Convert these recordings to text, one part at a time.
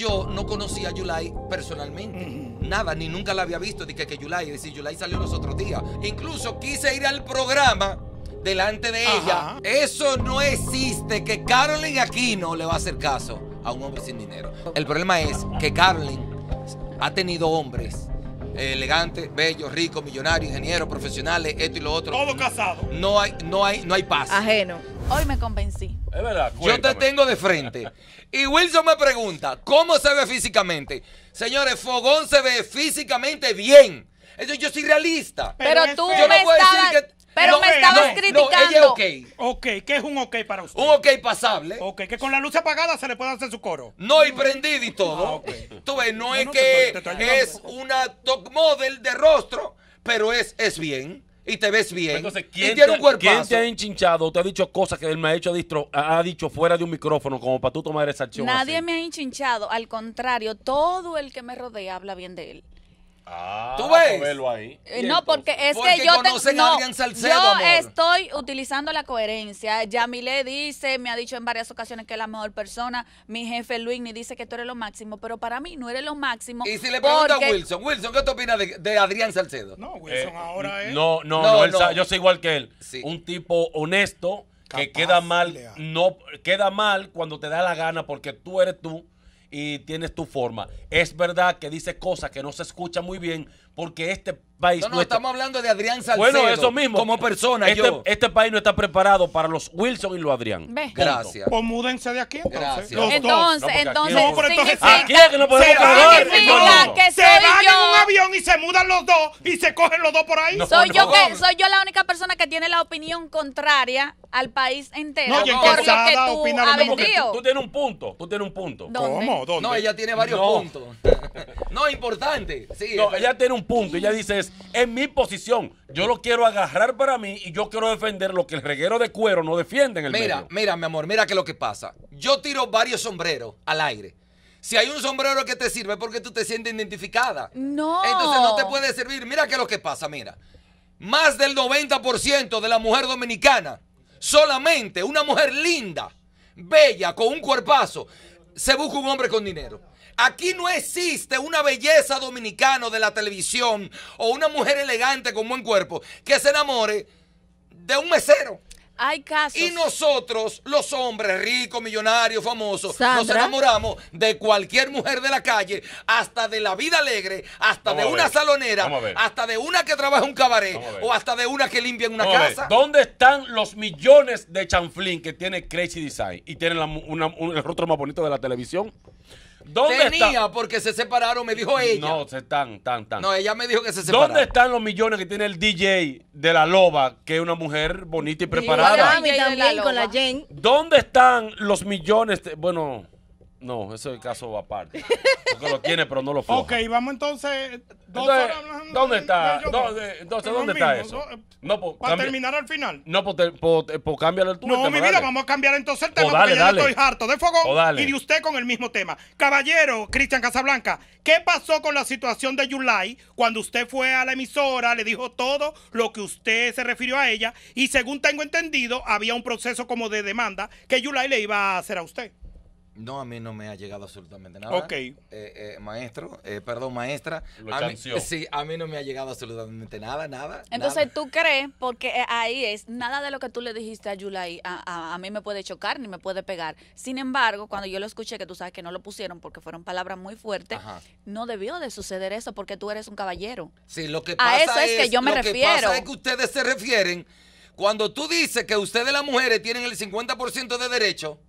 Yo no conocía a Yulai personalmente. Mm. Nada, ni nunca la había visto. Dije que Yulai, es decir, Yulai salió los otros días. Incluso quise ir al programa delante de ella. Eso no existe, que Carolyn aquí no le va a hacer caso a un hombre sin dinero. El problema es que Carolyn ha tenido hombres eh, elegantes, bellos, ricos, millonarios, ingenieros, profesionales, esto y lo otro. Todo casado. No hay, no hay, no hay paz. Ajeno. Hoy me convencí. Es verdad. Yo te tengo de frente. Y Wilson me pregunta, ¿cómo se ve físicamente? Señores, Fogón se ve físicamente bien. yo soy realista. Pero, tú me no puedo decir que pero me estabas criticando. es ok. ¿qué es un ok para usted? Un ok pasable. Ok, que con la luz apagada se le puede hacer su coro. No, y prendido y todo. Ah, tú ves, no, es que es una top model de rostro, pero es, es bien y te ves bien. Entonces, ¿quién, tiene te, un ¿quién te ha enchinchado? ¿Te ha dicho cosas que él me ha hecho distro, ha dicho fuera de un micrófono como para tú tomar esa acción? Nadie me ha hinchinchado Al contrario, todo el que me rodea habla bien de él. Ah, ¿Tú ahí. Eh, no, porque es que yo no, estoy utilizando la coherencia. Yamile dice, me ha dicho en varias ocasiones que es la mejor persona. Mi jefe ni dice que tú eres lo máximo, pero para mí no eres lo máximo. Y si le pregunto a Wilson, Wilson, ¿qué te opinas de, Adrián Salcedo? No, Wilson eh, ahora es. No, no, yo soy igual que él. Un tipo honesto que queda mal, no queda mal cuando te da la gana porque tú eres tú y tienes tu forma. Es verdad que dice cosas que no se escuchan muy bien, porque este país... No, no, estamos hablando de Adrián Salcedo bueno, eso mismo. como persona. Este, este país no está preparado para los Wilson y los Adrián. Gracias. Pues múdense de aquí entonces. Gracias. Entonces, entonces... No, entonces... Aquí es que no podemos pagar. se van en un avión y se mudan los dos y se cogen los dos por ahí. soy, yo soy yo la única persona que tiene la opinión contraria al país entero no, yo por lo que tú opina lo tú, tienes un punto, tú tienes un punto. ¿Dónde? ¿Cómo? ¿Dónde? No, ella tiene varios puntos. no, importante. Sí, no, ella tiene un punto y ella dice es, en mi posición, yo lo quiero agarrar para mí y yo quiero defender lo que el reguero de cuero no defiende en el Mira, mira, mi amor, mira que lo que pasa. Yo tiro varios sombreros al aire. Si hay un sombrero que te sirve porque tú te sientes identificada. No. Entonces no te puede servir. Mira que lo que pasa, mira. Más del 90% de la mujer dominicana, solamente una mujer linda, bella, con un cuerpazo, se busca un hombre con dinero. Aquí no existe una belleza dominicana de la televisión o una mujer elegante con buen cuerpo que se enamore de un mesero. Hay casos. Y nosotros, los hombres ricos, millonarios, famosos, nos enamoramos de cualquier mujer de la calle, hasta de la vida alegre, hasta de una salonera, hasta de una que trabaja en un cabaret o hasta de una que limpia en una casa. ¿Dónde están los millones de chanflín que tiene Crazy Design y tiene el rostro más bonito de la televisión? ¿Dónde Tenía porque se separaron, me dijo ella. No, se están, están, están. No, ella me dijo que se separaron. ¿Dónde están los millones que tiene el DJ de la Loba, que es una mujer bonita y preparada? Y ¿Dónde están los millones? bueno, no, ese el caso aparte. Porque lo tiene, pero no lo fue. Ok, vamos entonces. Eh, ¿Dónde está? ¿Dónde, ¿dónde está eso? Pues, para terminar al final. No, pues, pues, pues cámbiale tema. No, mi vida, vamos a cambiar entonces el tema, porque estoy harto de fogón y de usted con el mismo tema. Caballero, Cristian Casablanca, ¿qué pasó con la situación de Yulai cuando usted fue a la emisora, le dijo todo lo que usted se refirió a ella? Y según tengo entendido, había un proceso como de demanda que Yulai le iba a hacer a usted. No, a mí no me ha llegado absolutamente nada. Ok. Eh, eh, maestro, eh, perdón, maestra. Lo sí, a mí no me ha llegado absolutamente nada, nada. Entonces, ¿tú crees? Porque ahí es, nada de lo que tú le dijiste a Yulai a, a, mí me puede chocar ni me puede pegar. Sin embargo, cuando yo lo escuché, que tú sabes que no lo pusieron porque fueron palabras muy fuertes, no debió de suceder eso porque tú eres un caballero. Sí, lo que pasa a eso es, que yo me refiero. Lo que pasa es que ustedes se refieren cuando tú dices que ustedes las mujeres tienen el 50% de derecho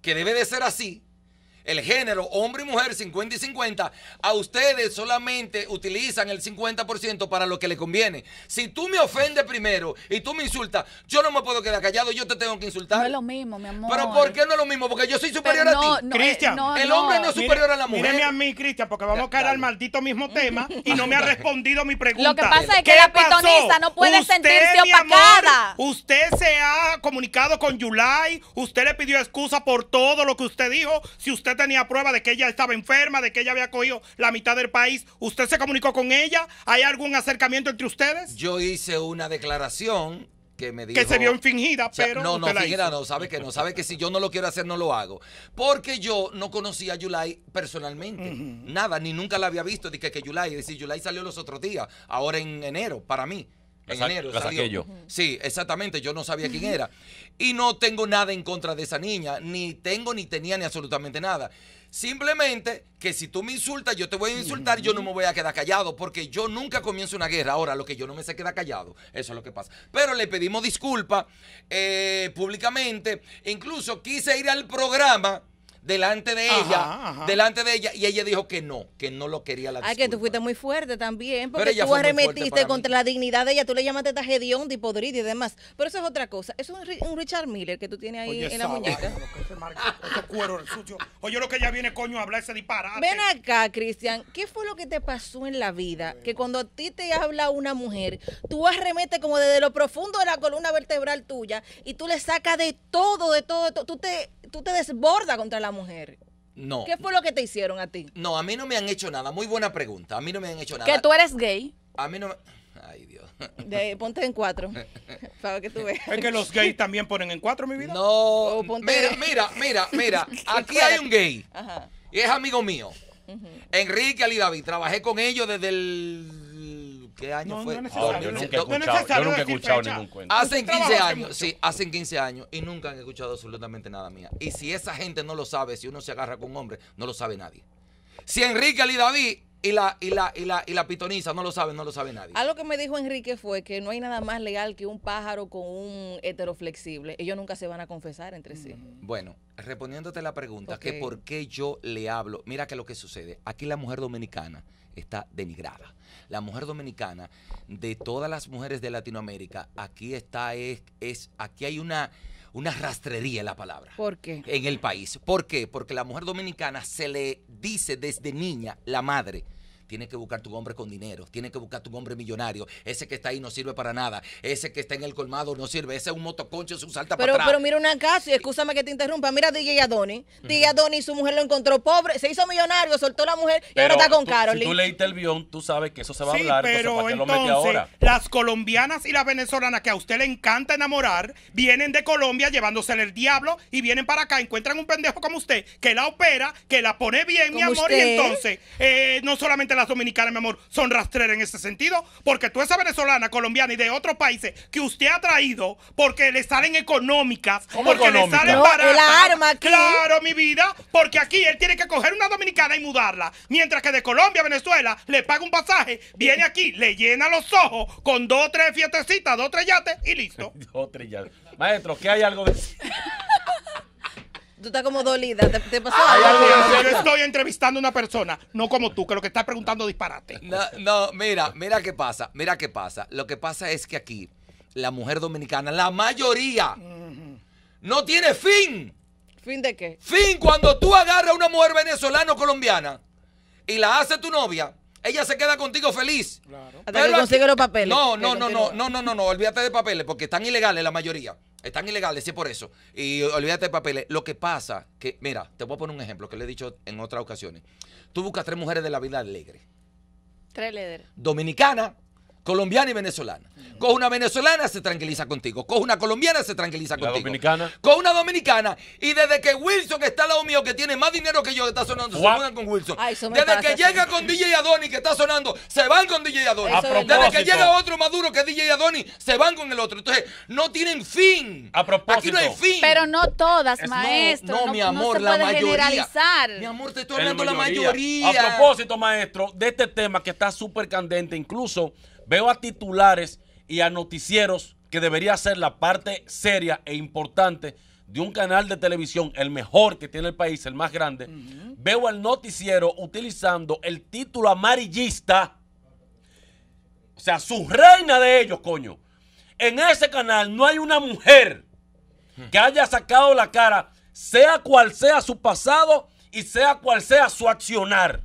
que debe de ser así, el género hombre y mujer 50 y 50, a ustedes solamente utilizan el 50% para lo que le conviene. Si tú me ofendes primero y tú me insultas, yo no me puedo quedar callado, yo te tengo que insultar. No es lo mismo, mi amor. Pero ¿por qué no es lo mismo? Porque yo soy superior a ti. No, eh, Cristian, el hombre no es superior a la mujer. Míreme a mí, Cristian, porque vamos a caer al maldito mismo tema y no me ha respondido mi pregunta. Lo que pasa es que la pitonista no puede sentirse opacada. usted se ha comunicado con Yulai, usted le pidió excusa por todo lo que usted dijo. Si usted tenía prueba de que ella estaba enferma, de que ella había cogido la mitad del país. ¿Usted se comunicó con ella? ¿Hay algún acercamiento entre ustedes? Yo hice una declaración que me dijo, Que se vio fingida, pero. No, no, fingida no, sabe que no, sabe que si yo no lo quiero hacer, no lo hago. Porque yo no conocía a Yulai personalmente. Nada, ni nunca la había visto. Dije que, Yulai, es decir, Yulai salió los otros días, ahora en enero, para mí en Yo. Sí, exactamente, yo no sabía quién era. Y no tengo nada en contra de esa niña, ni tengo, ni tenía, ni absolutamente nada. Simplemente que si tú me insultas, yo te voy a insultar, yo no me voy a quedar callado, porque yo nunca comienzo una guerra. Ahora, lo que yo no me sé queda callado, eso es lo que pasa. Pero le pedimos disculpas eh, públicamente, incluso quise ir al programa delante de ella, delante de ella, y ella dijo que no, que no lo quería la Ay, que tú fuiste muy fuerte también, porque tú arremetiste contra la dignidad de ella, tú le llamaste de podrido y demás. Pero eso es otra cosa, es un Richard Miller que tú tienes ahí en la muñeca. Oye, lo que ella viene, coño, a hablar Se dispara Ven acá, Cristian, ¿qué fue lo que te pasó en la vida? Que cuando a ti te habla una mujer, tú arremetes como desde lo profundo de la columna vertebral tuya y tú le sacas de todo, de todo, de todo. tú te tú te desbordas contra la mujer. No. ¿Qué fue lo que te hicieron a ti? No, a mí no me han hecho nada. Muy buena pregunta. A mí no me han hecho nada. Que tú eres gay. A mí no Ay, Dios. De, ponte en cuatro. Para que tú veas. Es que los gays también ponen en cuatro, mi vida. No. Oh, mira, mira, mira, mira. Aquí hay un gay. Ajá. Y es amigo mío. Enrique, Enrique Alidavi. Trabajé con ellos desde el ¿Qué año fue? yo nunca he escuchado, ningún cuento. Hacen 15 años, sí, hacen 15 años y nunca han escuchado absolutamente nada mía. Y si esa gente no lo sabe, si uno se agarra con un hombre, no lo sabe nadie. Si Enrique y David y la, y la, y pitoniza, no lo sabe, no lo sabe nadie. Algo que me dijo Enrique fue que no hay nada más legal que un pájaro con un heteroflexible. Ellos nunca se van a confesar entre sí. Bueno, respondiéndote la pregunta, que por qué yo le hablo, mira que lo que sucede. Aquí la mujer dominicana está denigrada. La mujer dominicana, de todas las mujeres de Latinoamérica, aquí está, es, es aquí hay una, una rastrería en la palabra. ¿Por qué? En el país. ¿Por qué? Porque la mujer dominicana se le dice desde niña, la madre, Tienes que buscar tu hombre con dinero, tienes que buscar tu hombre millonario. Ese que está ahí no sirve para nada, ese que está en el colmado no sirve, ese es un motoconcho, es un salta pero, para Pero mira una casa, y escúchame que te interrumpa, mira a DJ Adoni. DJ Adoni y su mujer lo encontró pobre, se hizo millonario, soltó a la mujer y ahora está con Carolina. Si tú leíste el guión, tú sabes que eso se va a hablar, pero entonces, las colombianas y las venezolanas que a usted le encanta enamorar, vienen de Colombia llevándosele el diablo y vienen para acá, encuentran un pendejo como usted, que la opera, que la pone bien, mi amor, y entonces eh, no solamente la dominicanas, mi amor, son rastreras en ese sentido, porque tú esa venezolana, colombiana y de otros países que usted ha traído, porque le salen económicas, porque le salen baratas. Claro, mi vida, porque aquí él tiene que coger una dominicana y mudarla, mientras que de Colombia Venezuela le paga un pasaje, viene aquí, le llena los ojos con dos o tres fiestecitas, dos o tres yates y listo. dos tres yates. Maestro, ¿qué hay algo de... Tú estás como dolida, te, pasó yo estoy entrevistando a una persona, no como tú, que lo que estás preguntando disparate. No, mira, mira qué pasa, mira qué pasa. Lo que pasa es que aquí la mujer dominicana, la mayoría, no tiene fin. ¿Fin de qué? Fin cuando tú agarras a una mujer venezolana o colombiana y la hace tu novia. Ella se queda contigo feliz. Claro. Hasta que consigue los papeles. No, no, no, no, no, no, no, no, no, olvídate de papeles porque están ilegales la mayoría. Están ilegales, sí, por eso. Y olvídate de papeles. Lo que pasa, que, mira, te voy a poner un ejemplo que le he dicho en otras ocasiones. Tú buscas tres mujeres de la vida alegre. Tres líderes. Dominicana, colombiana y venezolana. Coge una venezolana, se tranquiliza contigo. Coge una colombiana, se tranquiliza contigo. una dominicana? Coge una dominicana. Y desde que Wilson, que está al lado mío, que tiene más dinero que yo, que está sonando, se mudan con Wilson. desde que llega con DJ Adoni, que está sonando, se van con DJ Adoni. Desde que llega otro maduro que DJ Adoni, se van con el otro. Entonces, no tienen fin. A propósito. Aquí no hay fin. Pero no todas, maestro. No, mi amor, la mayoría. Generalizar. Mi amor, te estoy hablando la mayoría. A propósito, maestro, de este tema que está súper candente, incluso Veo a titulares y a noticieros que debería ser la parte seria e importante de un canal de televisión, el mejor que tiene el país, el más grande. Veo al noticiero utilizando el título amarillista. O sea, su reina de ellos, coño. En ese canal no hay una mujer que haya sacado la cara, sea cual sea su pasado y sea cual sea su accionar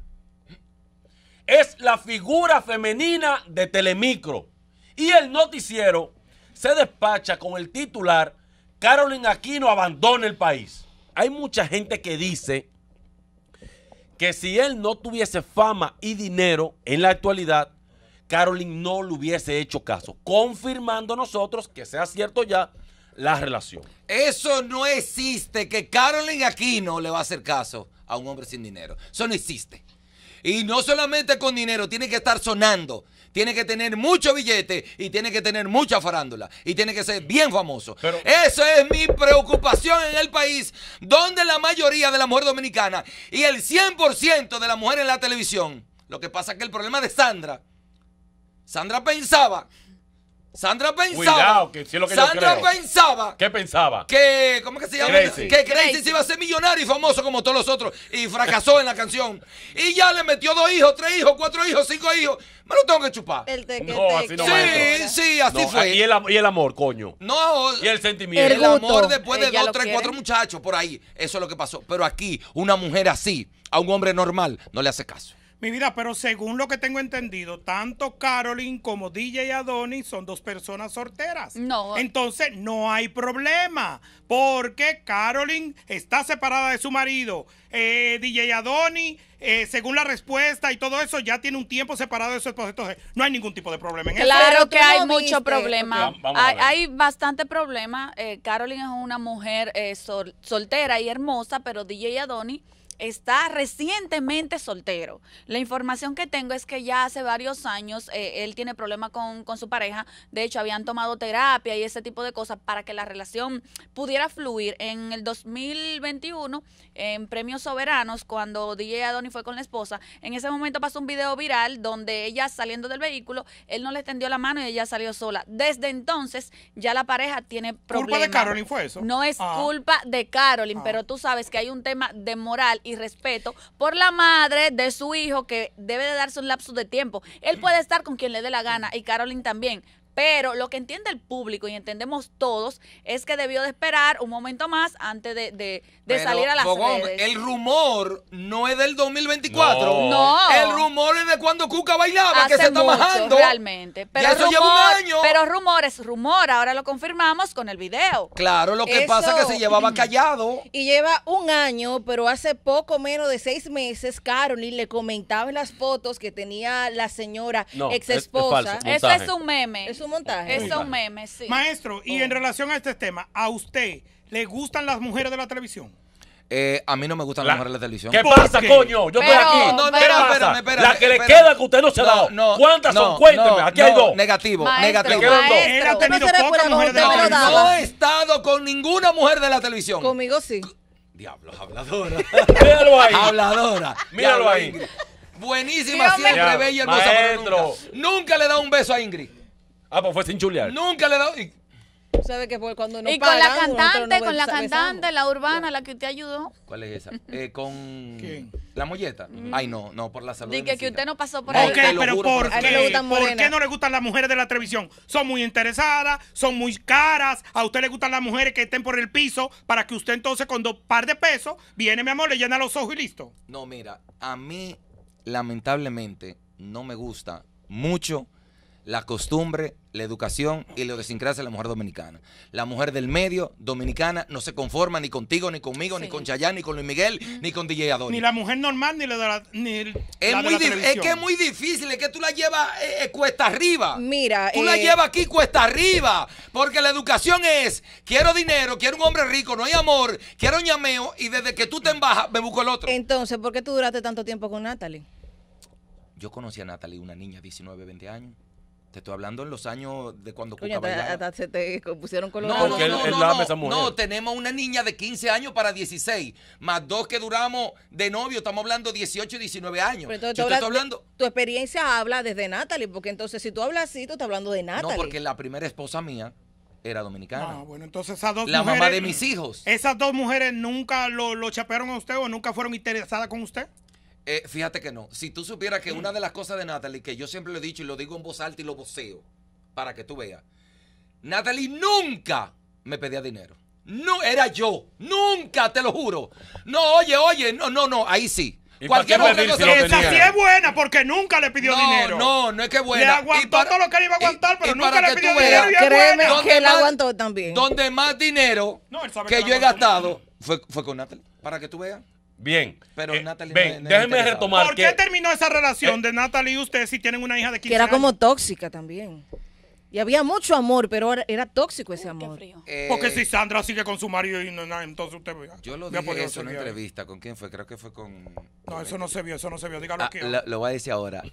es la figura femenina de Telemicro. Y el noticiero se despacha con el titular Carolyn Aquino abandona el país. Hay mucha gente que dice que si él no tuviese fama y dinero en la actualidad, Carolyn no le hubiese hecho caso, confirmando nosotros que sea cierto ya la relación. Eso no existe, que Carolyn Aquino le va a hacer caso a un hombre sin dinero. Eso no existe. Y no solamente con dinero, tiene que estar sonando. Tiene que tener mucho billete y tiene que tener mucha farándula. Y tiene que ser bien famoso. Pero, Eso es mi preocupación en el país, donde la mayoría de la mujer dominicana y el 100% de la mujer en la televisión. Lo que pasa es que el problema de Sandra, Sandra pensaba Sandra pensaba. que si lo que Sandra pensaba. ¿Qué pensaba? Que, ¿cómo que se llama? Que Crazy se iba a ser millonario y famoso como todos los otros. Y fracasó en la canción. Y ya le metió dos hijos, tres hijos, cuatro hijos, cinco hijos. Me lo tengo que chupar. no, así no, Sí, sí, así fue. Y el, amor, coño. No. Y el sentimiento. El, amor después de dos, tres, cuatro muchachos por ahí. Eso es lo que pasó. Pero aquí, una mujer así, a un hombre normal, no le hace caso. Mi vida, pero según lo que tengo entendido, tanto Carolyn como DJ Adonis son dos personas solteras. No. Entonces no hay problema, porque Carolyn está separada de su marido. Eh, DJ Adonis, eh, según la respuesta y todo eso, ya tiene un tiempo separado de su esposa. Entonces no hay ningún tipo de problema en Claro que hay mucho problema. hay, bastante problema. Eh, Caroline es una mujer eh, soltera y hermosa, pero DJ Adonis está recientemente soltero. La información que tengo es que ya hace varios años eh, él tiene problemas con, su pareja. De hecho, habían tomado terapia y ese tipo de cosas para que la relación pudiera fluir. En el 2021, en Premios Soberanos, cuando DJ Adonis fue con la esposa, en ese momento pasó un video viral donde ella saliendo del vehículo, él no le extendió la mano y ella salió sola. Desde entonces, ya la pareja tiene problemas. ¿Culpa de Carolyn fue eso? No es ah. culpa de Carolyn, ah. pero tú sabes que hay un tema de moral y respeto por la madre de su hijo que debe de darse un lapso de tiempo. Él puede estar con quien le dé la gana y Carolyn también, pero lo que entiende el público y entendemos todos es que debió de esperar un momento más antes de, salir a las redes. El rumor no es del 2024. No. El rumor es de cuando Cuca bailaba, que se está bajando. Realmente. Pero eso lleva un año. Pero rumor es rumor. Ahora lo confirmamos con el video. Claro, lo que pasa es que se llevaba callado. Y lleva un año, pero hace poco menos de seis meses, Carolyn le comentaba en las fotos que tenía la señora no, ex esposa. Es, eso es un meme montaje. Es un meme, sí. Maestro, y en oh. relación a este tema, ¿a usted le gustan las mujeres de la televisión? Eh, a mí no me gustan las mujeres de la televisión. ¿Qué pasa, coño? Yo estoy aquí. No, no, Espérame, espérame, la que le queda que usted no se ha dado. ¿Cuántas son? Cuénteme. Aquí hay dos. Negativo, negativo. Maestro, ha No he estado con ninguna mujer de la televisión. Conmigo sí. Diablos, habladora. Míralo ahí. Habladora. Míralo ahí. Buenísima siempre, bella bella hermosa. Maestro. Nunca. nunca le da un beso a Ingrid. Ah, pues fue sin chulear. Nunca le he dado. Y... ¿Sabe cuando no Y con la cantante, con la cantante, la urbana, la que usted ayudó. ¿Cuál es esa? Eh, con la molleta. Ay, no, no, por la salud. Dije que usted no pasó por ahí. Ok, pero por qué? no le gustan las mujeres de la televisión? Son muy interesadas, son muy caras. A usted le gustan las mujeres que estén por el piso para que usted entonces con dos par de pesos viene, mi amor, le llena los ojos y listo. No, mira, a mí lamentablemente no me gusta mucho la costumbre, la educación y la desincrase de la mujer dominicana. La mujer del medio dominicana no se conforma ni contigo, ni conmigo, ni con Chayán ni con Luis Miguel, mm. ni con DJ Adonis. Ni la mujer normal, ni la de la, ni es que es muy difícil, es que tú la llevas eh, eh, cuesta arriba. Mira. Tú la eh, llevas aquí cuesta arriba, porque la educación es, quiero dinero, quiero un hombre rico, no hay amor, quiero ñameo, y desde que tú te embajas, me busco el otro. Entonces, ¿por qué tú duraste tanto tiempo con Natalie? Yo conocí a Natalie, una niña de 19, 20 años. Te estoy hablando en los años de cuando Coño, hasta, se pusieron No, no, no, tenemos una niña de 15 años para 16, más dos que duramos de novio, estamos hablando 18 y 19 años. Pero entonces, estoy hablando... Tu experiencia habla desde Natalie, porque entonces si tú hablas así, tú estás hablando de Natalie. No, porque la primera esposa mía era dominicana. Ah, bueno, entonces esas dos La mamá de mis hijos. ¿Esas dos mujeres nunca lo, lo chapearon a usted o nunca fueron interesadas con usted? Eh, fíjate que no. Si tú supieras que una de las cosas de Natalie, que yo siempre lo he dicho y lo digo en voz alta y lo voceo, para que tú veas, Natalie nunca me pedía dinero. No, era yo. Nunca, te lo juro. No, oye, oye, no, no, no, ahí sí. Cualquier otra cosa. Esa sí es buena porque nunca le pidió dinero. No, no es que buena. Le aguantó todo lo que le iba a aguantar, pero nunca le pidió dinero. créeme que él aguantó también. Donde más dinero que, que yo he gastado fue, fue con Natalie. Para que tú veas. Bien. Pero eh, déjeme retomar. ¿Por qué terminó esa relación eh, de Natalie y usted si tienen una hija de 15 Que era como tóxica también. Y había mucho amor, pero era tóxico ese amor. Eh, Porque si Sandra sigue con su marido y no, nada, entonces usted Yo lo dije en una entrevista. ¿Con quién fue? Creo que fue con... No, eso no se vio, eso no se vio. Dígalo ah, Lo, voy a decir ahora.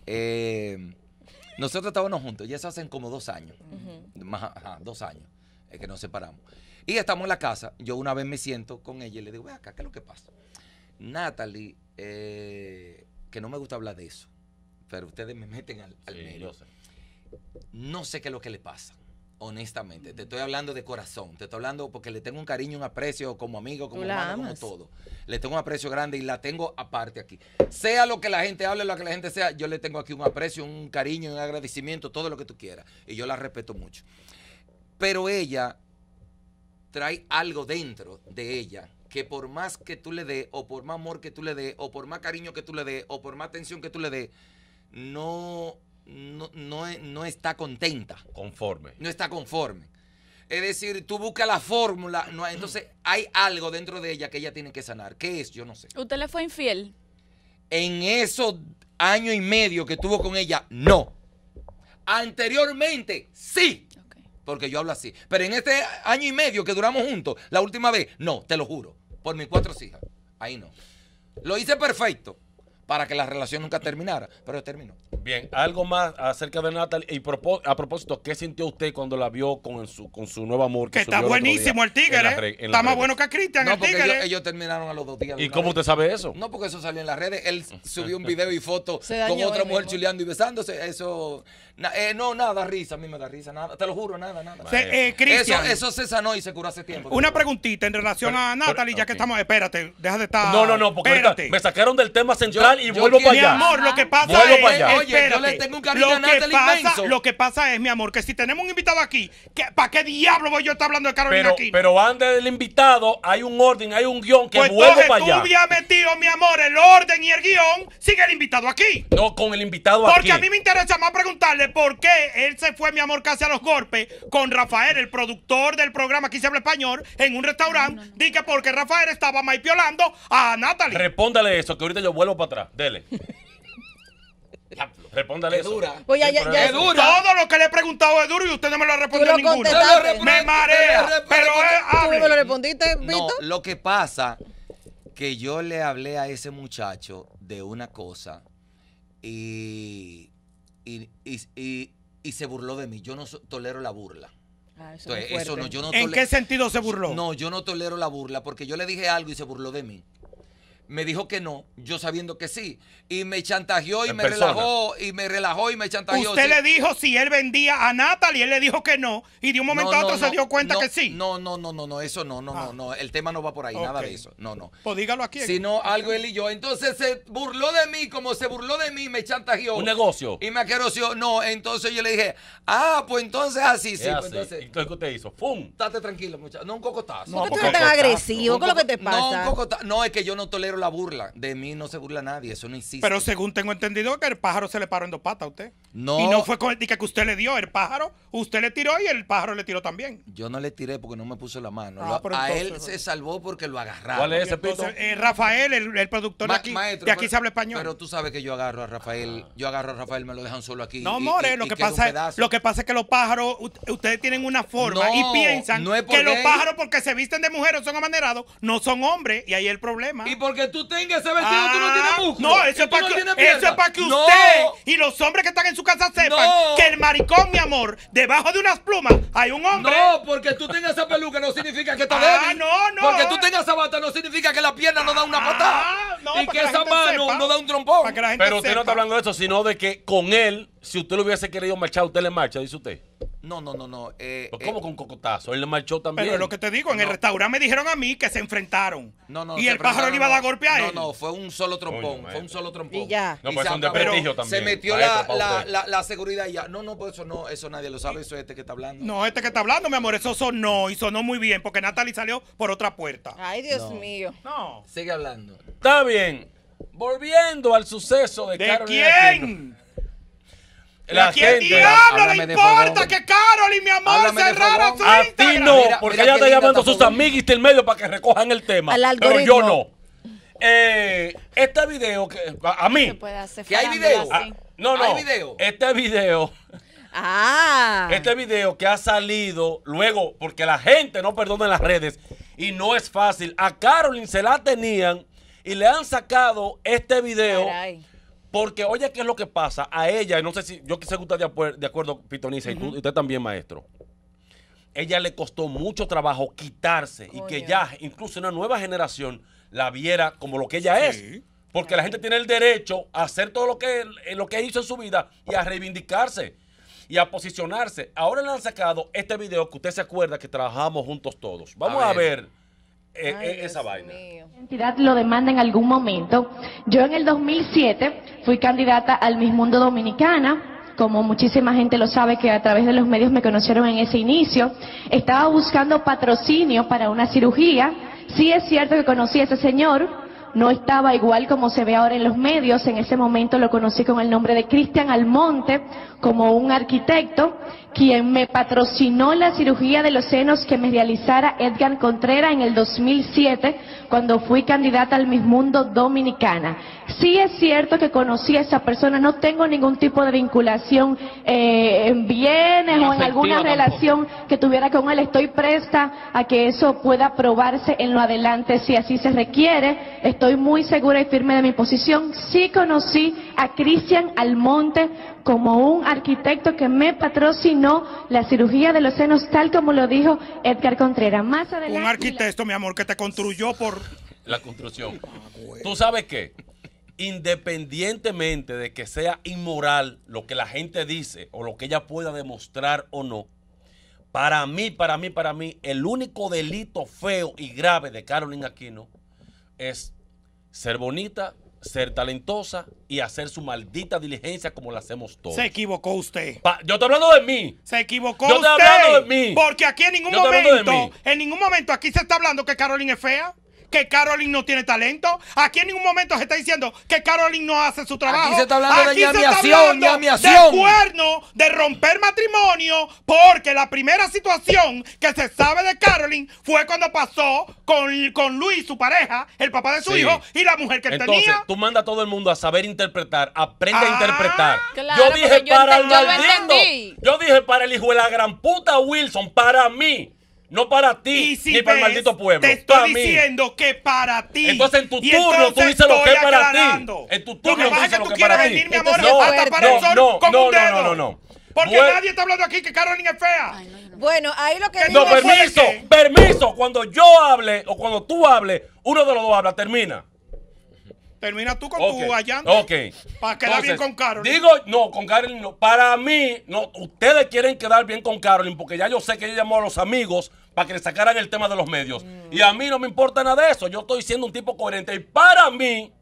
nosotros estábamos juntos y eso hacen como dos años. Más, dos años. que nos separamos. Y estamos en la casa. Yo una vez me siento con ella y le digo, acá, ¿qué es lo que pasa? Natalie, eh, que no me gusta hablar de eso, pero ustedes me meten al, medio. No sé qué es lo que le pasa, honestamente. Te estoy hablando de corazón, te estoy hablando porque le tengo un cariño, un aprecio como amigo, como hermano, como todo. Le tengo un aprecio grande y la tengo aparte aquí. Sea lo que la gente hable, lo que la gente sea, yo le tengo aquí un aprecio, un cariño, un agradecimiento, todo lo que tú quieras. Y yo la respeto mucho. Pero ella trae algo dentro de ella que por más que tú le dé, o por más amor que tú le dé, o por más cariño que tú le dé, o por más atención que tú le dé, no, no, no, e, está contenta. Conforme. No está conforme. Es decir, tú buscas la fórmula, no, entonces hay algo dentro de ella que ella tiene que sanar. ¿Qué es? Yo no sé. ¿Usted le fue infiel? En esos año y medio que estuvo con ella, no. Anteriormente, sí. Porque yo hablo así. Pero en este año y medio que duramos juntos, la última vez, no, te lo juro por mis cuatro hijas. Ahí no. Lo hice perfecto para que la relación nunca terminara, pero terminó. Bien, algo más acerca de Natalie y a propósito, ¿qué sintió usted cuando la vio con su, con su nuevo amor? Que, está buenísimo el tigre, ¿eh? está más bueno que Cristian no, el tigre. Ellos, terminaron a los dos días. ¿Y cómo usted sabe eso? No, porque eso salió en las redes, él subió un video y foto con otra mujer chuleando y besándose, eso... Eh, no, nada, risa, a mí me da risa, nada, te lo juro, nada, nada. Eh, eso, se sanó y se curó hace tiempo. Una preguntita en relación a Natalie, ya que estamos, espérate, deja de estar... No, no, no, porque me sacaron del tema central y vuelvo para allá. Mi amor, lo que pasa es, Oye, le tengo un cariño a pasa, Lo que pasa es, mi amor, que si tenemos un invitado aquí, ¿para qué diablo voy yo a estar hablando de Carolina aquí? Pero antes del invitado hay un orden, hay un guión que pues vuelvo para allá. Pues tú metido, mi amor, el orden y el guión, sigue el invitado aquí. No, con el invitado Porque aquí. Porque a mí me interesa más preguntarle por qué él se fue, mi amor, casi a los golpes con Rafael, el productor del programa Aquí se habla español, en un restaurante. Dice porque Rafael estaba maipiolando a Natalie. Respóndale eso, que ahorita yo vuelvo para atrás dele. Respóndale eso. Es dura. Todo lo que le he preguntado es duro y usted no me lo ha respondido ninguno. Me marea. Pero lo No, lo que pasa que yo le hablé a ese muchacho de una cosa y, y, y, y se burló de mí. Yo no tolero la burla. Ah, ¿En qué sentido se burló? No, yo no tolero la burla porque yo le dije algo y se burló de mí me dijo que no, yo sabiendo que sí. Y me chantajeó y me relajó, y me relajó y me chantajeó. Usted le dijo si él vendía a Natalie, él le dijo que no, y de un momento a otro se dio cuenta que sí. No, no, no, no, no, eso no, no, no, ah. no, el tema no va por ahí, nada de eso, no, no. Pues dígalo aquí. Si no, algo él y yo. Entonces se burló de mí, como se burló de mí, me chantajeó. Un negocio. Y me aqueroció, no, entonces yo le dije, ah, pues entonces así, sí. Pues entonces, ¿qué te hizo? ¡Fum! Estate tranquilo, muchacho, no un cocotazo. No, estás tan agresivo? es lo que te pasa? No, un cocotazo, no, es que yo no tolero la burla. De mí no se burla nadie, eso no existe. Pero según tengo entendido que el pájaro se le paró en dos patas a usted. No. Y no fue con el que usted le dio el pájaro. Usted le tiró y el pájaro le tiró también. Yo no le tiré porque no me puse la mano. Ah, a él se salvó porque lo agarraron. Eh, Rafael, el, productor de aquí, aquí se habla español. Pero tú sabes que yo agarro a Rafael. Ah. Yo agarro a Rafael, me lo dejan solo aquí. No, more, lo, que pasa es, lo que pasa es que los pájaros, ustedes tienen una forma y piensan que los pájaros, porque se visten de mujeres, son amanerados, no son hombres. Y ahí el problema. Y porque tú tengas ese vestido, tú no tienes ah, músculo. No, eso es para que, eso es para que usted y los hombres que están en su casa que el maricón, mi amor, debajo de unas plumas hay un hombre. No, porque tú tengas esa peluca no significa que está ah, no, no. Porque tú tengas esa bata no significa que la pierna no da una ah, patada. y que, esa mano no da un trompón. Pero usted no está hablando de eso, sino de que con él, si usted lo hubiese querido marchar, usted le marcha, dice usted. No, no, no, no. Eh, pues, eh, ¿Cómo con cocotazo? Él le marchó también. Pero lo que te digo, en el restaurante me dijeron a mí que se enfrentaron. No, no, Y el pájaro le iba a dar golpe a él. No, no, fue un solo trompón. fue un solo trompón. Y ya. No, pues son también. Se metió la, seguridad y ya. No, no, pues eso no, eso nadie lo sabe. Eso es este que está hablando. No, este que está hablando, mi amor, eso sonó y sonó muy bien porque Natalie salió por otra puerta. Ay, Dios mío. No. Sigue hablando. Está bien. Volviendo al suceso de, ¿De quién? La ¿A quién diablo le importa que Carol mi amor cerrara su A ti no, porque ella está llamando a sus amiguis en medio para que recojan el tema. Pero yo no. Eh, este video, que, a, mí. ¿Que hay video? Ah, no, no. video? Este video. Ah. Este video que ha salido luego, porque la gente no perdona en las redes y no es fácil. A Carolyn se la tenían y le han sacado este video. Porque oye, ¿qué es lo que pasa? A ella, no sé si, yo quise que usted de, de acuerdo, Pitonisa y, usted también, maestro. Ella le costó mucho trabajo quitarse y que ya, incluso una nueva generación, la viera como lo que ella es. Porque la gente tiene el derecho a hacer todo lo que, eh, lo que hizo en su vida y a reivindicarse y a posicionarse. Ahora le han sacado este video que usted se acuerda que trabajamos juntos todos. Vamos A ver eh, eh, esa vaina. La entidad lo demanda en algún momento. Yo en el 2007 fui candidata al Miss Mundo Dominicana como muchísima gente lo sabe que a través de los medios me conocieron en ese inicio, estaba buscando patrocinio para una cirugía. Sí es cierto que conocí a ese señor, no estaba igual como se ve ahora en los medios, en ese momento lo conocí con el nombre de Cristian Almonte como un arquitecto quien me patrocinó la cirugía de los senos que me realizara Edgar Contreras en el 2007 cuando fui candidata al Miss Mundo Dominicana. Sí es cierto que conocí a esa persona, no tengo ningún tipo de vinculación eh, en bienes o en alguna relación que tuviera con él. Estoy presta a que eso pueda probarse en lo adelante si así se requiere. Estoy muy segura y firme de mi posición. Sí conocí a Cristian Almonte como un arquitecto que me patrocinó no la cirugía de los senos, tal como lo dijo Edgar Contreras. Más adelante. Un arquitecto, mi amor, que te construyó por. La construcción. Ah, ¿Tú sabes qué? Independientemente de que sea inmoral lo que la gente dice o lo que ella pueda demostrar o no, para mí, para mí, para mí, el único delito feo y grave de Carolina Aquino es ser bonita ser talentosa y hacer su maldita diligencia como la hacemos todos. Se equivocó usted. yo estoy hablando de mí. Se equivocó usted. Yo estoy hablando de mí. Porque aquí en ningún momento, en ningún momento aquí se está hablando que Carolina es fea que Caroline no tiene talento. Aquí en ningún momento se está diciendo que Caroline no hace su trabajo. Aquí se está hablando Aquí de llamiación, de cuerno, de romper matrimonio, porque la primera situación que se sabe de Caroline fue cuando pasó con, con Luis, su pareja, el papá de su hijo, y la mujer que tenía. Entonces, tú manda a todo el mundo a saber interpretar, aprende a ah, interpretar. yo dije para yo, yo dije para el hijo de la gran puta Wilson, para mí no para ti, ni para el maldito pueblo. Te estoy diciendo que para ti. Entonces en tu turno tú dices lo que es para ti. En tu turno tú dices lo que es para ti. No, no, no, no, no. Porque nadie está hablando aquí que Carolina es fea. Bueno, ahí lo que No, permiso, permiso. Cuando yo hable o cuando tú hables, uno de los dos habla, termina. Termina tú con tu allante. Ok. Para quedar bien con Carolyn. Digo, no, con Carolyn no. Para mí, no, ustedes quieren quedar bien con Carolyn porque ya yo sé que ella llamó a los amigos para que le sacaran el tema de los medios. Mm. Y a mí no me importa nada de eso. Yo estoy siendo un tipo coherente. Y para mí,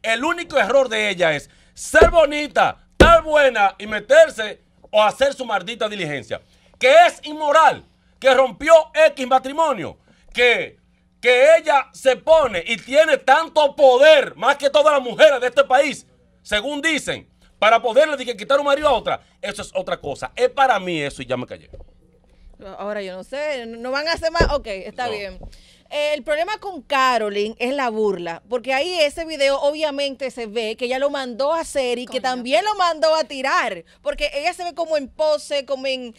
el único error de ella es ser bonita, estar buena y meterse o hacer su maldita diligencia. Que es inmoral, que rompió X matrimonio, que que ella se pone y tiene tanto poder, más que todas las mujeres de este país, según dicen, para poderle quitar un marido a otra, eso es otra cosa. Es para mí eso y ya me callé. Ahora yo no sé, no van a hacer más. Ok, está bien. El problema con Carolyn es la burla, porque ahí ese video obviamente se ve que ella lo mandó a hacer y que también lo mandó a tirar, porque ella se ve como en pose, como en,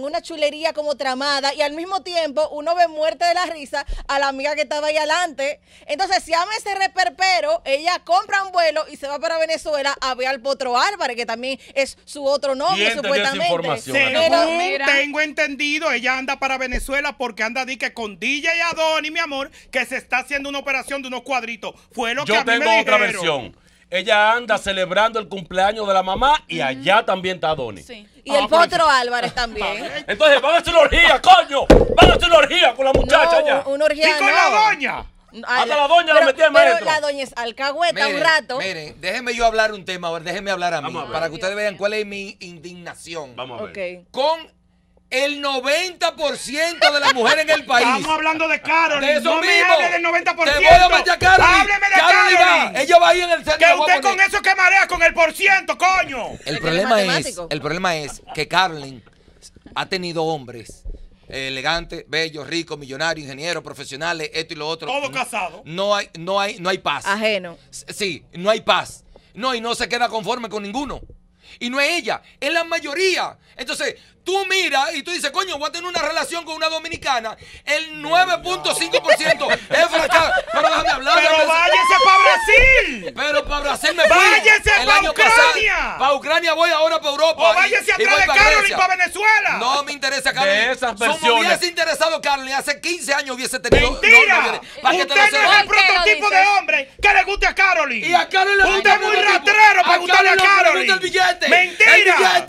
una chulería como tramada y al mismo tiempo uno ve muerte de la risa a la amiga que estaba ahí adelante. Entonces, si ama ese reperpero, ella compra un vuelo y se va para Venezuela a ver al Potro Álvarez, que también es su otro nombre, supuestamente. Pero, tengo entendido, ella anda para Venezuela porque anda dique con DJ Adonis mi amor, que se está haciendo una operación de unos cuadritos. Fue lo que a mí tengo otra versión. Ella anda celebrando el cumpleaños de la mamá y allá también está Donnie. Sí. Ah, y el Potro Álvarez también. Entonces, van a hacer una orgía, coño. Van a hacer una orgía con la muchacha una orgía Y con la doña. Hasta la doña la metí en medio. Pero la doña es alcahueta un rato. Miren, déjenme yo hablar un tema, ahora, déjenme hablar a mí, para que ustedes vean cuál es mi indignación. Vamos a ver. Con el 90% de las mujeres en el país. Estamos hablando de Carol. eso no mismo. Me hable del 90%. Te voy a a Carol. Hábleme de Carol. Va. Ella va ahí en el centro. Que usted con eso que marea con el porciento, coño. El, problema es, el problema es que Carolyn ha tenido hombres eh, elegantes, bellos, ricos, millonarios, ingenieros, profesionales, esto y lo otro. Todo casado. No hay, no hay paz. Ajeno. Sí, no hay paz. No, y no se queda conforme con ninguno. Y no es ella, es la mayoría. Entonces, tú miras y tú dices, coño, voy a tener una relación con una dominicana, el 9.5% es fracasado. Pero déjame hablar. Pero váyase para Brasil. Pero para Brasil me fui. Váyese para Ucrania. para Ucrania voy ahora para Europa. O váyase atrás de Carolyn para Venezuela. No me interesa Carolyn. De esas Si hubiese interesado Caroline hace 15 años hubiese tenido. Mentira. No, para Usted que te no es el prototipo de hombre que le guste a Carolyn. Y a Carolyn Usted es muy rastrero para gustarle a Carolyn. Mentira.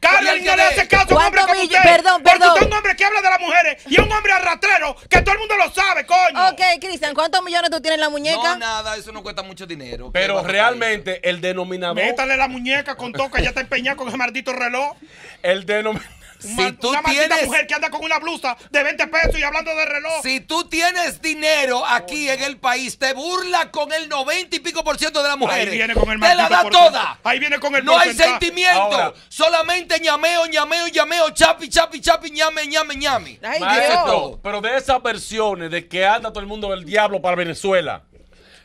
Carolyn no le hace caso Perdón, perdón. Porque usted es un hombre que habla de las mujeres y un hombre arrastrero que todo el mundo lo sabe, coño. Ok, Cristian, ¿cuántos millones tú tienes en la muñeca? No, nada, eso no cuesta mucho dinero. Pero realmente el denominador... Métale la muñeca con toca, ya está empeñada con ese maldito reloj. El denominador si tú tienes, mujer que anda con una blusa de 20 pesos y hablando de reloj. Si tú tienes dinero aquí en el país, te burla con el 90 y pico por ciento de las mujeres. Ahí viene con el Te la da toda. Ahí viene con el No hay sentimiento. Solamente ñameo, ñameo, ñameo, chapi, chapi, chapi, ñame, ñame, ñame. pero de esas versiones de que anda todo el mundo del diablo para Venezuela.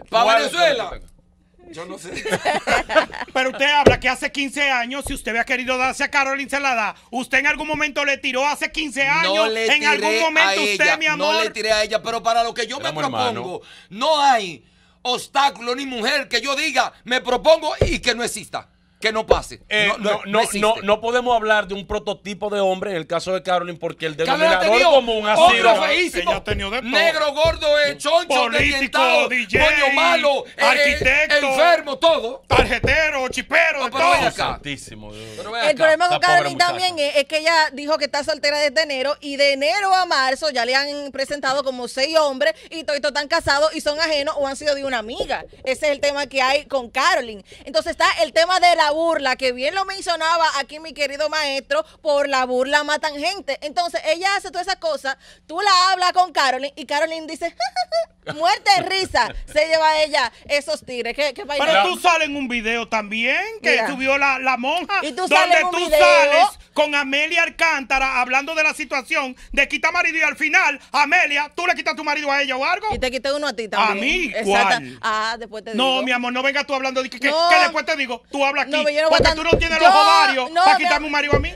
¿Para Venezuela? Yo no sé. Pero usted habla que hace 15 años, si usted había querido darse a Carolyn Celada, usted en algún momento le tiró hace 15 años. No le en algún momento a usted, mi amor. le tiré a ella, pero para lo que yo me propongo, no hay obstáculo ni mujer que yo diga, me propongo y que no exista que no pase. Eh, no, no, no, podemos hablar de un prototipo de hombre en el caso de Carolyn porque el denominador común ha sido negro, gordo, eh, choncho, político, pollo coño malo, eh, arquitecto, enfermo, todo. Tarjetero, chipero, todo. el problema con Carolyn también es, que ella dijo que está soltera desde enero y de enero a marzo ya le han presentado como seis hombres y todos están casados y son ajenos o han sido de una amiga. Ese es el tema que hay con Carolyn. Entonces está el tema de la burla, que bien lo mencionaba aquí mi querido maestro, por la burla matan gente. Entonces, ella hace todas esas cosas, tú la hablas con Carolyn y Carolyn dice, muerte risa, se lleva ella esos tigres. que qué Pero tú sales en un video también que subió la, monja, ¿Y tú donde tú sales con Amelia Alcántara hablando de la situación de quitar marido y al final, Amelia, tú le quitas tu marido a ella o algo. Y te quité uno a ti también. A mí, ¿cuál? Ah, después te digo. No, mi amor, no vengas tú hablando de que, después te digo, tú hablas porque tú no tienes los ovarios para quitarme un marido a mí.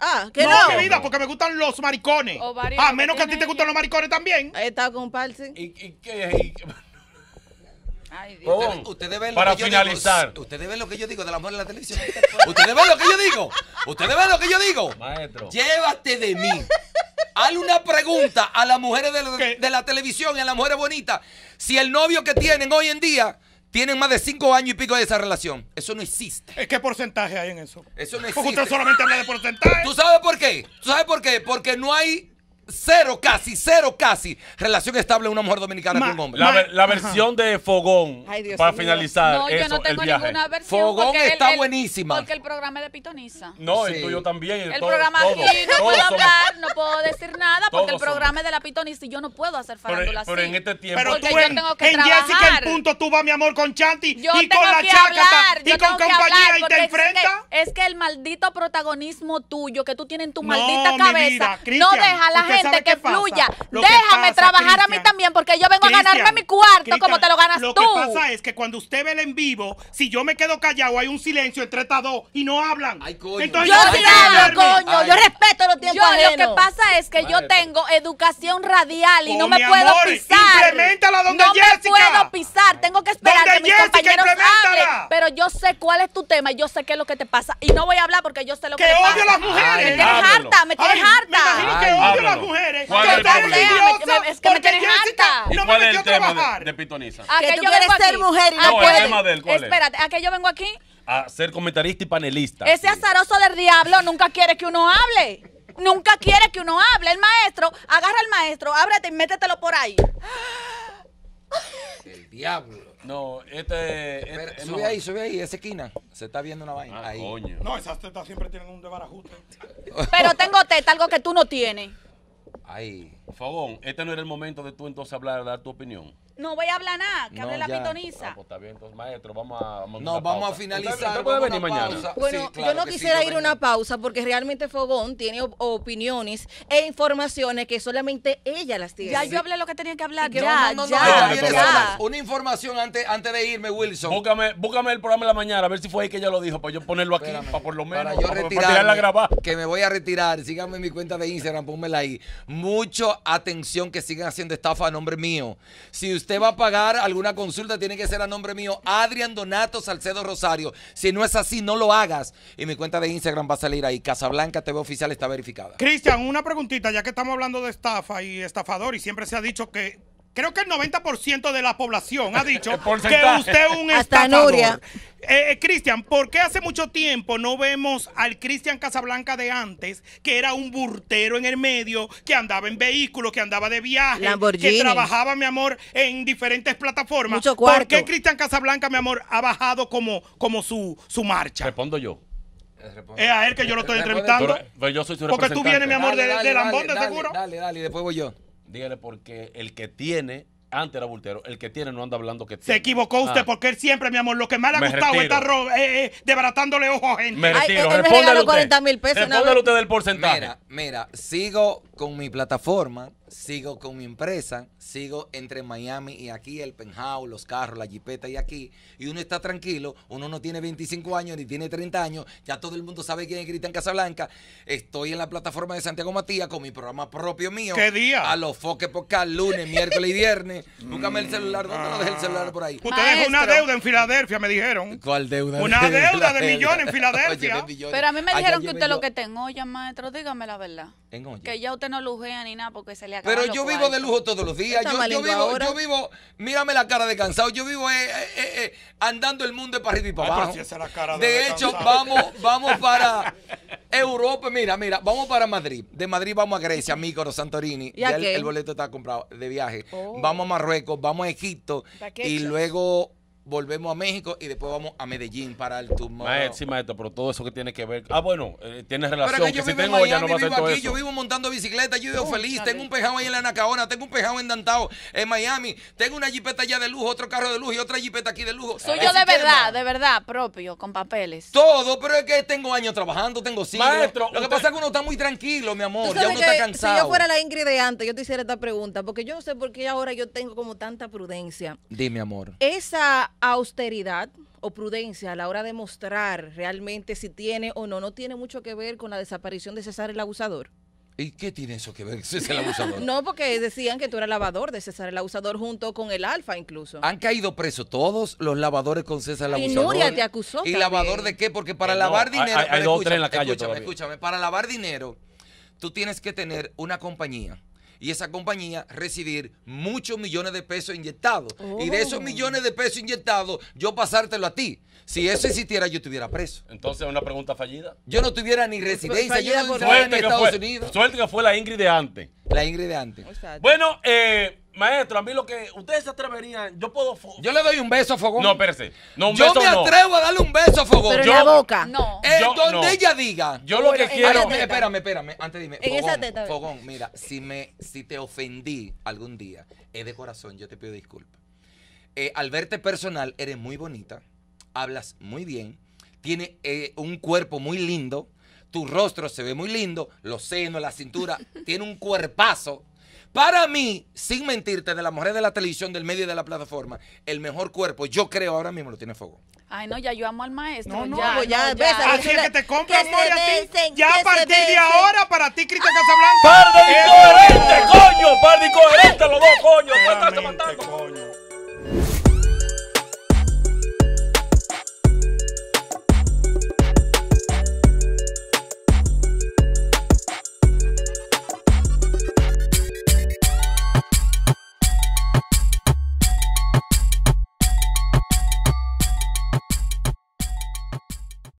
Ah, que no. No, mi vida, porque me gustan los maricones. a menos que a ti te gustan los maricones también. Está con ¿Y, qué? Ay, Dios. Ustedes, ustedes ven Para finalizar. Ustedes ven lo que yo digo de la mujer en la televisión. Ustedes ven lo que yo digo. Ustedes ven lo que yo digo. Maestro. Llévate de mí. Hazle una pregunta a las mujeres de la, de la televisión y a las mujeres bonitas. Si el novio que tienen hoy en día tienen más de cinco años y pico de esa relación. Eso no existe. qué porcentaje hay en eso? Eso no existe. Porque usted solamente habla de porcentaje. ¿Tú sabes por qué? ¿Tú sabes por qué? Porque no hay Cero casi, cero casi. Relación estable una mujer dominicana con un hombre. La, versión de Fogón. Ay, Dios para finalizar. No, no tengo el Fogón está buenísima. Porque el programa es de Pitoniza. No, el tuyo también. El, programa aquí no puedo hablar, no puedo decir nada porque el programa es de la Pitoniza y yo no puedo hacer farándula pero, pero en este tiempo. Pero en, yo tengo que en Jessica el punto tú vas, mi amor, con Chanti y con la chácata y con compañía y te enfrentas. Es que el maldito protagonismo tuyo que tú tienes en tu maldita cabeza no deja a la gente que fluya. Déjame trabajar a mí también porque yo vengo a ganarme mi cuarto como te lo ganas tú. Lo que pasa es que cuando usted ve el en vivo, si yo me quedo callado, hay un silencio entre estas dos y no hablan. yo respeto los tiempos Lo que pasa es que yo tengo educación radial y no oh, me puedo pisar. donde no No me puedo pisar. Tengo que esperar que yo sé cuál es tu tema, y yo sé qué es lo que te pasa. Y no voy a hablar porque yo sé lo que, te pasa. ¡Que odio a las mujeres! me tienes harta, me tienes harta. Me imagino que odio a las mujeres. ¿Cuál es, es que me tienes harta. ¿Y cuál es el tema de, Pitoniza? que, tú quieres ser mujer y no, puedes. El tema de él, ¿cuál Espérate, ¿a qué yo vengo aquí? A ser comentarista y panelista. Ese azaroso del diablo nunca quiere que uno hable. Nunca quiere que uno hable. El maestro, agarra al maestro, ábrete y métetelo por ahí. El diablo. No, este. sube ahí, sube ahí, esa esquina. Se está viendo una vaina. Ah, ahí. Coño. No, esas tetas siempre tienen un debarajuste. Pero tengo teta, algo que tú no tienes. Ay. Fogón, este no era el momento de tú entonces hablar, dar tu opinión. No voy a hablar nada, que hable la pitoniza. Ah, pues está bien, entonces, maestro, vamos a. Vamos no, vamos a finalizar. Bueno, yo no quisiera ir a una pausa porque realmente Fogón tiene opiniones e informaciones que solamente ella las tiene. Ya yo hablé lo que tenía que hablar. Ya, no, no, ya, ya, Una información antes, antes de irme, Wilson. Búscame, búscame, el programa de la mañana, a ver si fue ahí que ella lo dijo, para yo ponerlo aquí, para por lo menos. Para yo Que me voy a retirar. Síganme en mi cuenta de Instagram, pónmela ahí. Mucho atención que siguen haciendo estafa a nombre mío. Si usted va a pagar alguna consulta, tiene que ser a nombre mío, Adrián Donato Salcedo Rosario. Si no es así, no lo hagas. Y mi cuenta de Instagram va a salir ahí. Casablanca TV Oficial está verificada. Cristian, una preguntita, ya que estamos hablando de estafa y estafador, y siempre se ha dicho que creo que el 90% de la población ha dicho que usted es un estafador. Eh, eh, Cristian, ¿por qué hace mucho tiempo no vemos al Cristian Casablanca de antes, que era un burtero en el medio, que andaba en vehículos, que andaba de viaje, que trabajaba, mi amor, en diferentes plataformas? ¿Por qué Cristian Casablanca, mi amor, ha bajado como, como su, su marcha? Respondo yo. Eh, es a él que yo lo estoy entrevistando. Porque tú vienes, mi amor, de, de seguro. Dale, dale, y después voy yo. Dígale porque el que tiene antes era Bultero, el que tiene no anda hablando que tiene. Se equivocó usted ah. porque él siempre, mi amor, lo que más le ha gustado es estar eh, eh, ojo a gente. Me retiro, Ay, usted. 40 mil pesos. usted del porcentaje. Mira, mira, sigo con mi plataforma sigo con mi empresa, sigo entre Miami y aquí, el penthouse, los carros, la jipeta y aquí, y uno está tranquilo, uno no tiene 25 años ni tiene 30 años, ya todo el mundo sabe quién es Cristian Casablanca, estoy en la plataforma de Santiago Matías con mi programa propio mío. ¿Qué día? A los foques podcast, lunes, miércoles y viernes. me el celular, ¿dónde lo dejé el celular por ahí? Usted dejó una deuda en Filadelfia, me dijeron. ¿Cuál deuda? Una deuda de, millones en Filadelfia. Pero a mí me dijeron que usted lo que tengo, ya maestro, dígame la verdad. que ya usted no lujea ni nada porque se le pero yo pues, vivo de lujo todos los días. Yo, yo, vivo, yo vivo, mírame la cara de cansado. Yo vivo eh, eh, eh, andando el mundo para arriba y para ah, abajo. de, hecho, vamos, vamos para Europa. Mira, mira, vamos para Madrid. De Madrid vamos a Grecia, Mícoro, Santorini. ya el, boleto está comprado de viaje. Oh. Vamos a Marruecos, vamos a Egipto. Y luego volvemos a México y después vamos a Medellín para el turno Maestro, sí, maestro, pero todo eso que tiene que ver. Ah, bueno, eh, tiene relación. Pero que, yo vivo si no aquí, Yo vivo montando bicicleta, yo vivo feliz. Tengo un pejado ahí en la Nacaona, tengo un pejado en Dantao, en Miami. Tengo una jipeta allá de lujo, otro carro de lujo y otra jipeta aquí de lujo. Soy yo de verdad, de verdad, propio, con papeles. Todo, pero es que tengo años trabajando, tengo siglos. Maestro, lo que pasa es que uno está muy tranquilo, mi amor. Ya uno está cansado. Si yo fuera la Ingrid antes, yo te hiciera esta pregunta, porque yo no sé por qué ahora yo tengo como tanta prudencia. Dime, amor. Esa austeridad o prudencia a la hora de mostrar realmente si tiene o no, no tiene mucho que ver con la desaparición de César el abusador. ¿Y qué tiene eso que ver César el abusador? no, porque decían que tú eras lavador de César el abusador junto con el Alfa incluso. Han caído presos todos los lavadores con César el abusador. Y Nuria te acusó. ¿Y lavador de qué? Porque para eh, lavar dinero. Hay, hay en la calle. Escúchame, escúchame. Para lavar dinero, tú tienes que tener una compañía y esa compañía recibir muchos millones de pesos inyectados. Y de esos oh. millones de pesos inyectados, yo pasártelo a ti. Si eso existiera, yo estuviera preso. Entonces, una pregunta fallida. Yo no tuviera ni residencia, yo no Estados fue, Unidos. Suerte que fue la Ingrid de antes. La Ingrid de antes. Bueno, eh Maestro, a mí lo que ustedes se atreverían, yo puedo. Yo le doy un beso a Fogón. No, espérese. No, yo me atrevo a darle un beso a Fogón. Pero en la boca. No. Eh, donde ella diga. Yo lo que quiero. Espérame, espérame, Antes dime. Fogón, Fogón, mira, si, me, si te ofendí algún día, es de corazón, yo te pido disculpas. Eh, al verte personal, eres muy bonita, hablas muy bien, Tiene eh, un cuerpo muy lindo, tu rostro se ve muy lindo, los senos, la cintura, tiene un cuerpazo para mí, sin mentirte, de la mujer de la televisión, del medio y de la plataforma, el mejor cuerpo, yo creo ahora mismo lo tiene Fuego. Ay, no, ya yo amo al maestro. No, no, ya, pues ya, Así es que te compro amor a ti. Ya a partir de ahora, para ti, Cristo ah. Casablanca. ¡Par de incoherente, coño! ¡Par de incoherente, los dos, coño! ¡Tú estás matando! coño!